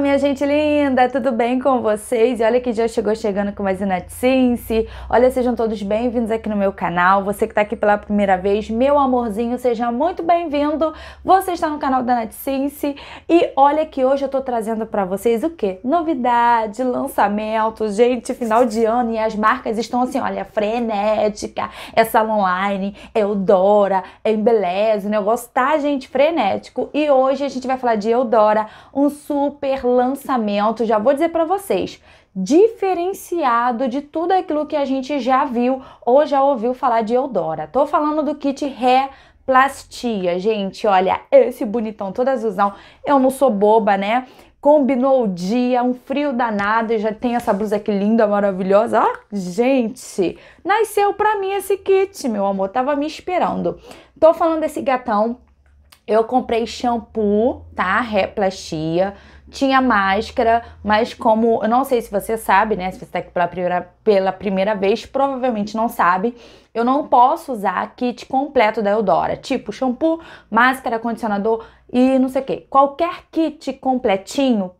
minha gente linda! Tudo bem com vocês? E olha que já chegou chegando com mais Inatsinse. Olha, sejam todos bem-vindos aqui no meu canal. Você que está aqui pela primeira vez, meu amorzinho, seja muito bem-vindo. Você está no canal da Natsinse e olha que hoje eu estou trazendo para vocês o quê? Novidade, lançamento, gente, final de ano e as marcas estão assim, olha, frenética. É sala online, é Eudora, é Embeleze, o negócio tá, gente, frenético. E hoje a gente vai falar de Eudora, um super lançamento, já vou dizer para vocês, diferenciado de tudo aquilo que a gente já viu ou já ouviu falar de Eudora. Tô falando do kit Ré plastia. Gente, olha, esse bonitão todo azulzão. Eu não sou boba, né? Combinou o dia, um frio danado, e já tem essa blusa aqui linda, maravilhosa. Ah, gente, nasceu pra mim esse kit, meu amor, tava me esperando. Tô falando desse gatão, eu comprei shampoo, tá? Replastia tinha máscara, mas como eu não sei se você sabe, né? Se você está aqui pela primeira, pela primeira vez, provavelmente não sabe. Eu não posso usar kit completo da Eudora, tipo shampoo, máscara, condicionador e não sei o que. Qualquer kit completinho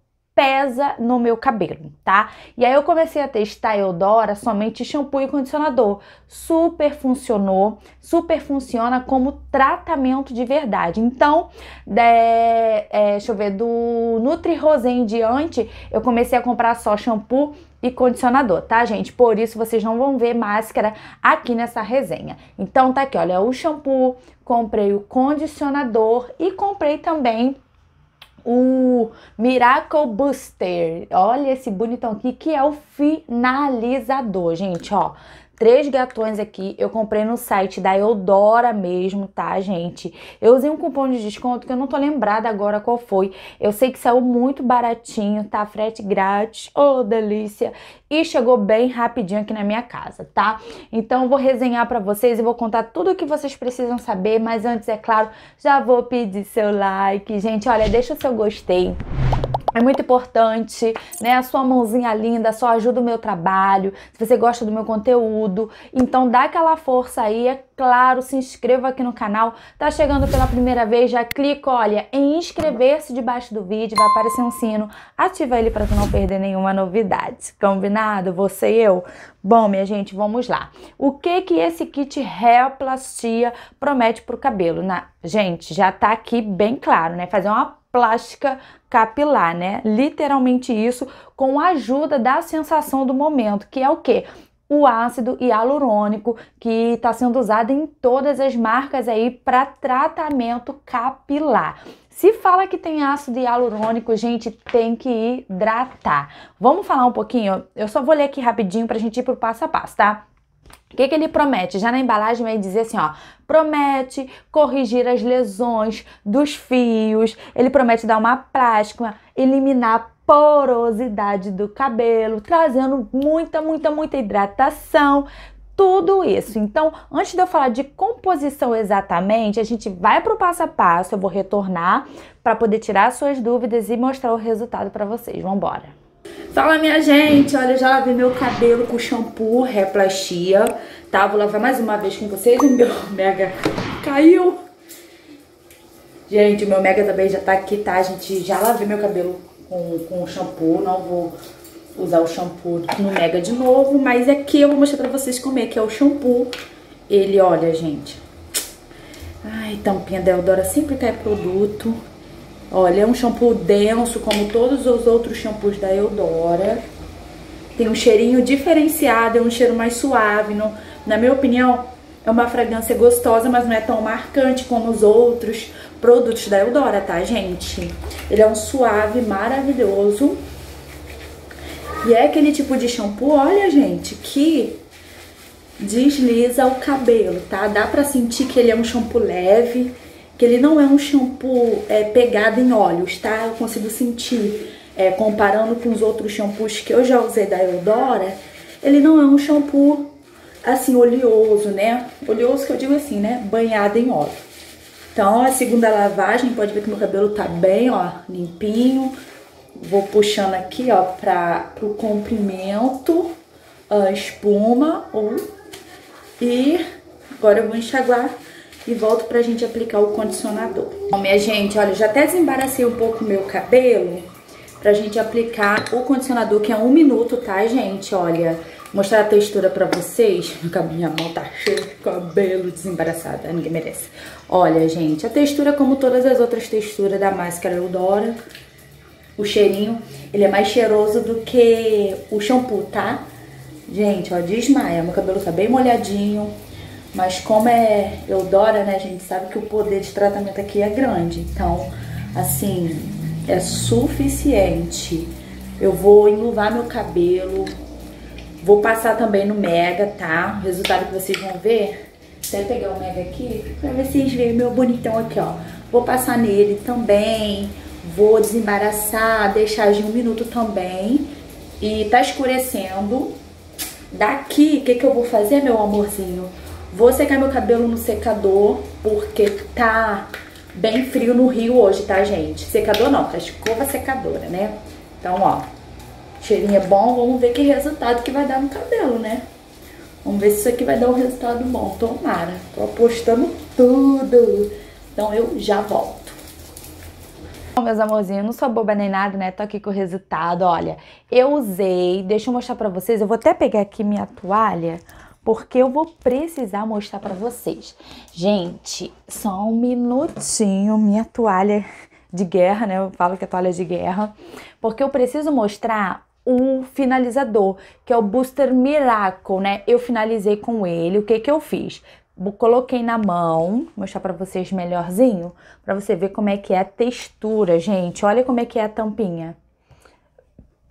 pesa no meu cabelo, tá? E aí eu comecei a testar Eudora somente shampoo e condicionador. Super funcionou, super funciona como tratamento de verdade. Então, é, é, deixa eu ver, do Nutri Rosé em diante, eu comecei a comprar só shampoo e condicionador, tá, gente? Por isso vocês não vão ver máscara aqui nessa resenha. Então tá aqui, olha, o shampoo, comprei o condicionador e comprei também o Miracle Booster. Olha esse bonitão aqui que é o finalizador, gente, ó três gatões aqui, eu comprei no site da Eudora mesmo, tá, gente? Eu usei um cupom de desconto que eu não tô lembrada agora qual foi. Eu sei que saiu muito baratinho, tá? Frete grátis, oh, delícia! E chegou bem rapidinho aqui na minha casa, tá? Então eu vou resenhar para vocês e vou contar tudo o que vocês precisam saber, mas antes, é claro, já vou pedir seu like. Gente, olha, deixa o seu gostei é muito importante, né? A sua mãozinha linda só ajuda o meu trabalho, se você gosta do meu conteúdo, então dá aquela força aí, é claro, se inscreva aqui no canal. Tá chegando pela primeira vez, já clica, olha, em inscrever-se debaixo do vídeo, vai aparecer um sino, ativa ele para tu não perder nenhuma novidade. Combinado? Você e eu? Bom, minha gente, vamos lá. O que que esse kit reoplastia promete para o cabelo? Na... Gente, já está aqui bem claro, né? Fazer uma plástica capilar, né? Literalmente isso, com a ajuda da sensação do momento, que é o quê? o ácido hialurônico que está sendo usado em todas as marcas aí para tratamento capilar. Se fala que tem ácido hialurônico, gente, tem que hidratar. Vamos falar um pouquinho? Eu só vou ler aqui rapidinho pra gente ir pro passo a passo, tá? O que, que, ele promete? Já na embalagem vai dizer assim, ó, promete corrigir as lesões dos fios, ele promete dar uma plástica, eliminar a porosidade do cabelo, trazendo muita, muita, muita hidratação, tudo isso. Então, antes de eu falar de composição exatamente, a gente vai para o passo a passo, eu vou retornar para poder tirar suas dúvidas e mostrar o resultado para vocês. Vamos embora. Fala minha gente, olha, já lavei meu cabelo com shampoo Replastia, tá? Vou lavar mais uma vez com vocês, o meu mega caiu. Gente, meu mega também já tá aqui, tá? A gente já lavei meu cabelo com, com shampoo, não vou usar o shampoo no Mega de novo, mas aqui é eu vou mostrar pra vocês como é que é o shampoo. Ele, olha, gente. Ai, tampinha da Eldora sempre cai produto. Olha, é um shampoo denso, como todos os outros shampoos da Eldora. Tem um cheirinho diferenciado, é um cheiro mais suave. Não, na minha opinião, é uma fragrância gostosa, mas não é tão marcante como os outros produtos da Eldora, tá, gente? Ele é um suave maravilhoso. E é aquele tipo de shampoo, olha gente, que desliza o cabelo, tá? Dá pra sentir que ele é um shampoo leve, que ele não é um shampoo é, pegado em óleos, tá? Eu consigo sentir, é, comparando com os outros shampoos que eu já usei da Eudora, ele não é um shampoo, assim, oleoso, né? Oleoso que eu digo assim, né? Banhado em óleo. Então, a segunda lavagem, pode ver que meu cabelo tá bem, ó, limpinho, Vou puxando aqui, ó, para o comprimento, a ah, espuma ou... E agora eu vou enxaguar e volto pra gente aplicar o condicionador. Bom, minha gente, olha, já até desembaracei um pouco o meu cabelo pra gente aplicar o condicionador, que é um minuto, tá, gente? Olha, mostrar a textura pra vocês. Minha mão tá cheia de cabelo desembaraçada, ninguém merece. Olha, gente, a textura como todas as outras texturas da máscara Eudora, o cheirinho, ele é mais cheiroso do que o shampoo, tá? Gente, ó, desmaia. Meu cabelo tá bem molhadinho. Mas como é Eudora, né, gente, sabe que o poder de tratamento aqui é grande. Então, assim, é suficiente. Eu vou enluvar meu cabelo. Vou passar também no Mega, tá? O resultado que vocês vão ver. Deixa pegar o Mega aqui pra vocês verem meu bonitão aqui, ó. Vou passar nele também. Vou desembaraçar, deixar de um minuto também. E tá escurecendo. Daqui, o que, que eu vou fazer, meu amorzinho? Vou secar meu cabelo no secador, porque tá bem frio no Rio hoje, tá, gente? Secador não, tá escova secadora, né? Então, ó, cheirinho é bom, vamos ver que resultado que vai dar no cabelo, né? Vamos ver se isso aqui vai dar um resultado bom. Tomara, tô apostando tudo. Então eu já volto. Bom, então, meus amorzinhos, eu não sou boba nem nada, né? Tô aqui com o resultado. Olha, eu usei, deixa eu mostrar pra vocês. Eu vou até pegar aqui minha toalha, porque eu vou precisar mostrar pra vocês. Gente, só um minutinho, minha toalha de guerra, né? Eu falo que é toalha de guerra, porque eu preciso mostrar o finalizador, que é o Booster Miracle, né? Eu finalizei com ele. O que que eu fiz? coloquei na mão, vou mostrar para vocês melhorzinho, para você ver como é que é a textura, gente. Olha como é que é a tampinha.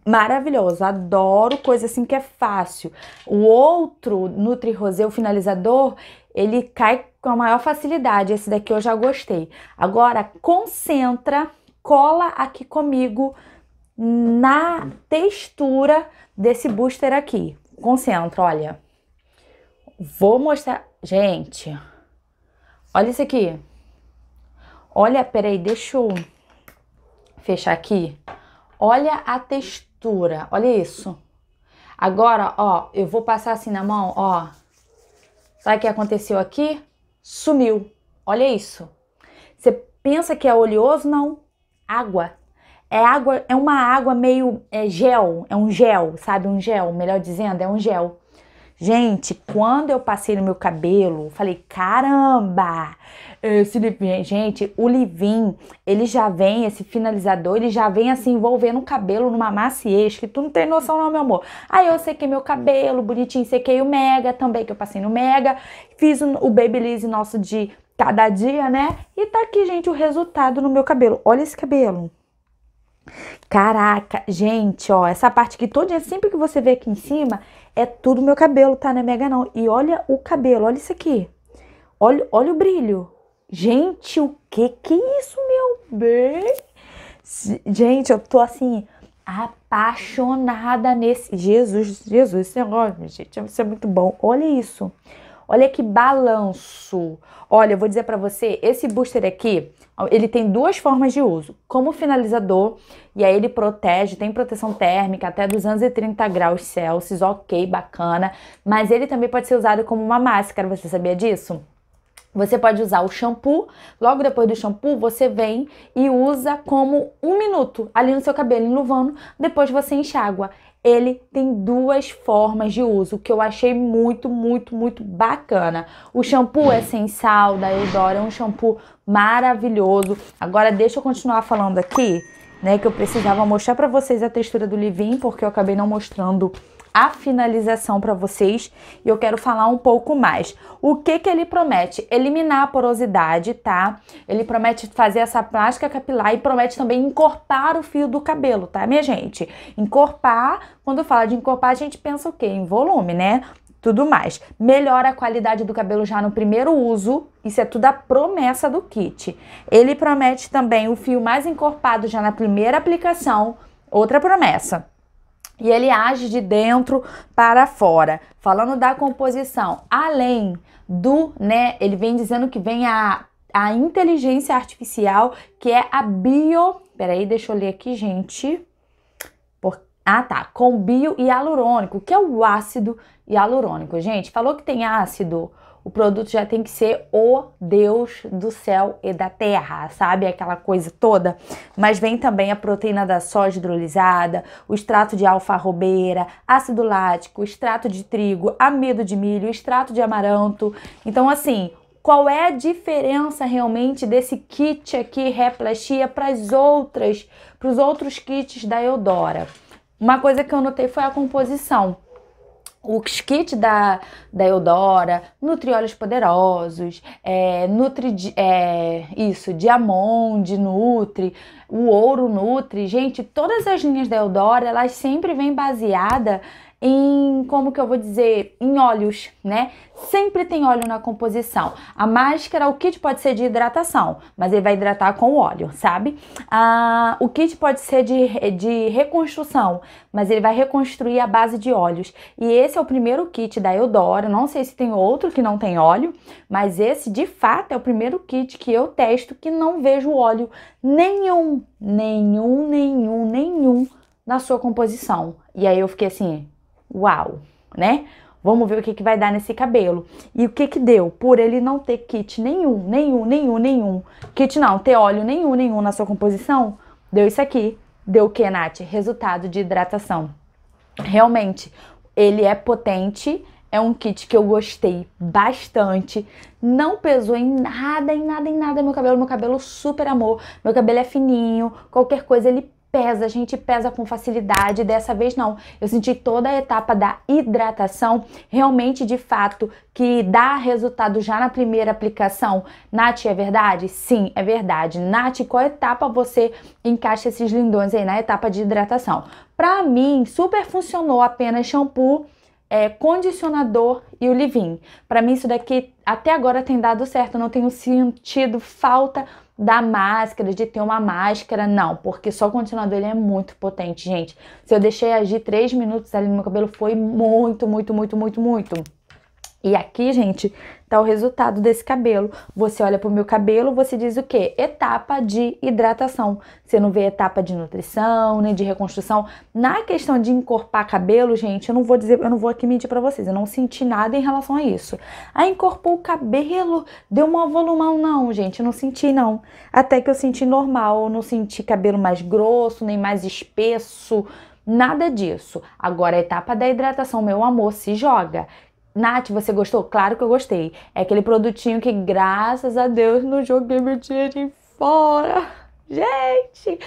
Maravilhoso, adoro coisa assim que é fácil. O outro Nutri Rosé, o finalizador, ele cai com a maior facilidade. Esse daqui eu já gostei. Agora, concentra, cola aqui comigo na textura desse booster aqui. Concentra, olha. Vou mostrar. Gente, olha isso aqui. Olha, peraí, deixa eu fechar aqui. Olha a textura, olha isso. Agora, ó, eu vou passar assim na mão, ó. Sabe o que aconteceu aqui? Sumiu. Olha isso. Você pensa que é oleoso? Não. Água. É água, é uma água meio é gel, é um gel, sabe? Um gel, melhor dizendo, é um gel. Gente, quando eu passei no meu cabelo, falei, caramba! Eh, esse Livin, gente, o Livin, ele já vem, esse finalizador, ele já vem assim envolvendo o cabelo numa maciez, que tu não tem noção não, meu amor. Aí eu sequei meu cabelo, bonitinho, sequei o Mega também, que eu passei no Mega. Fiz o Babyliss nosso de cada dia, né? E tá aqui, gente, o resultado no meu cabelo. Olha esse cabelo. Caraca, gente, ó, essa parte aqui toda, sempre que você vê aqui em cima, é tudo meu cabelo, tá? Não é mega não. E olha o cabelo, olha isso aqui. Olha, olha o brilho. Gente, o que que é isso, meu bem? Gente, eu tô assim, apaixonada nesse... Jesus, Jesus, esse negócio, gente, isso é muito bom. Olha isso. Olha isso. Olha que balanço. Olha, eu vou dizer para você, esse booster aqui, ele tem duas formas de uso. Como finalizador, e aí ele protege, tem proteção térmica até 230 graus Celsius, ok, bacana. Mas ele também pode ser usado como uma máscara, você sabia disso? Você pode usar o shampoo, logo depois do shampoo você vem e usa como um minuto ali no seu cabelo enluvando, depois você enxágua. Ele tem duas formas de uso que eu achei muito, muito, muito bacana. O shampoo é sem sal da Eudora, é um shampoo maravilhoso. Agora deixa eu continuar falando aqui, né, que eu precisava mostrar para vocês a textura do leave-in, porque eu acabei não mostrando a finalização para vocês e eu quero falar um pouco mais. O que que ele promete? Eliminar a porosidade, tá? Ele promete fazer essa plástica capilar e promete também encorpar o fio do cabelo, tá, minha gente? Encorpar, quando fala de encorpar, a gente pensa o quê? Em volume, né? tudo mais. Melhora a qualidade do cabelo já no primeiro uso, isso é tudo a promessa do kit. Ele promete também o fio mais encorpado já na primeira aplicação, outra promessa e ele age de dentro para fora. Falando da composição, além do, né, ele vem dizendo que vem a, a inteligência artificial, que é a bio. Peraí, deixa eu ler aqui, gente. Por, ah, tá. Com bio hialurônico, que é o ácido hialurônico, gente. Falou que tem ácido o produto já tem que ser o Deus do céu e da terra, sabe? Aquela coisa toda. Mas vem também a proteína da soja hidrolisada, o extrato de alfa-robeira, ácido lático, extrato de trigo, amido de milho, extrato de amaranto. Então, assim, qual é a diferença realmente desse kit aqui Replastia para as outras, para os outros kits da Eudora. Uma coisa que eu notei foi a composição o kit da, da Eudora, Nutriolhos poderosos, é, nutri, é, isso, Diamond, Nutri, o Ouro Nutri, gente, todas as linhas da Eudora, elas sempre vêm baseada em como que eu vou dizer, em óleos, né? Sempre tem óleo na composição. A máscara, o kit pode ser de hidratação, mas ele vai hidratar com óleo, sabe? Ah, o kit pode ser de, de reconstrução, mas ele vai reconstruir a base de óleos. E esse é o primeiro kit da Eudora. Não sei se tem outro que não tem óleo, mas esse de fato é o primeiro kit que eu testo que não vejo óleo nenhum, nenhum, nenhum, nenhum na sua composição. E aí eu fiquei assim, uau, né? Vamos ver o que, que vai dar nesse cabelo. E o que que deu? Por ele não ter kit nenhum, nenhum, nenhum, nenhum. Kit não, ter óleo nenhum, nenhum na sua composição, deu isso aqui. Deu o que, Nath? Resultado de hidratação. Realmente, ele é potente, é um kit que eu gostei bastante. Não pesou em nada, em nada, em nada meu cabelo. Meu cabelo super amor. Meu cabelo é fininho. Qualquer coisa ele pesa, a gente pesa com facilidade, dessa vez não. Eu senti toda a etapa da hidratação, realmente de fato, que dá resultado já na primeira aplicação. Nath, é verdade? Sim, é verdade. Nath, qual etapa você encaixa esses lindões aí na etapa de hidratação? Pra mim, super funcionou apenas shampoo, é, condicionador e o leave-in. Pra mim, isso daqui até agora tem dado certo, não tenho sentido falta da máscara, de ter uma máscara, não, porque só o condicionador ele é muito potente, gente. Se eu deixei agir 3 minutos ali no meu cabelo, foi muito, muito, muito, muito, muito. E aqui, gente, tá o resultado desse cabelo. Você olha pro meu cabelo, você diz o quê? Etapa de hidratação. Você não vê etapa de nutrição, nem de reconstrução. Na questão de encorpar cabelo, gente, eu não vou dizer, eu não vou aqui mentir para vocês, eu não senti nada em relação a isso. Ah, encorpou o cabelo, deu uma volumão, não, gente, eu não senti não. Até que eu senti normal, eu não senti cabelo mais grosso, nem mais espesso, nada disso. Agora a etapa da hidratação, meu amor, se joga. Nath, você gostou? Claro que eu gostei. É aquele produtinho que, graças a Deus, não joguei meu dinheiro fora. Gente,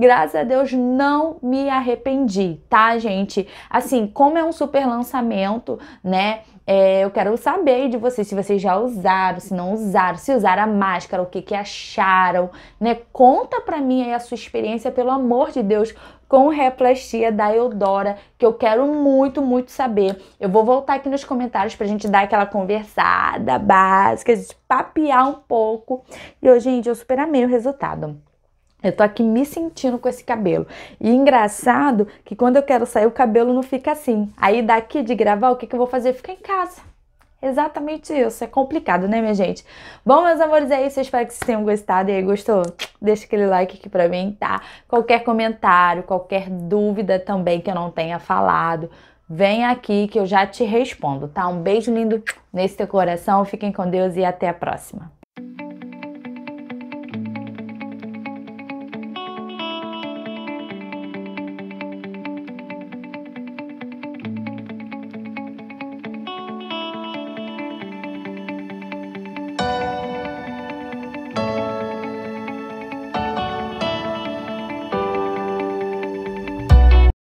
Graças a Deus não me arrependi, tá, gente? Assim, como é um super lançamento, né? É, eu quero saber de vocês se vocês já usaram, se não usaram, se usaram a máscara, o que, que acharam, né? Conta pra mim aí a sua experiência, pelo amor de Deus, com Replastia da Eudora, que eu quero muito, muito saber. Eu vou voltar aqui nos comentários pra gente dar aquela conversada básica, a gente papear um pouco. E, hoje, gente, eu super amei o resultado. Eu tô aqui me sentindo com esse cabelo. E engraçado que quando eu quero sair, o cabelo não fica assim. Aí daqui de gravar, o que, que eu vou fazer? Ficar em casa. Exatamente isso. É complicado, né, minha gente? Bom, meus amores, é isso. Eu espero que vocês tenham gostado. E aí, gostou? Deixa aquele like aqui pra mim, tá? Qualquer comentário, qualquer dúvida também que eu não tenha falado, vem aqui que eu já te respondo, tá? Um beijo lindo nesse teu coração. Fiquem com Deus e até a próxima.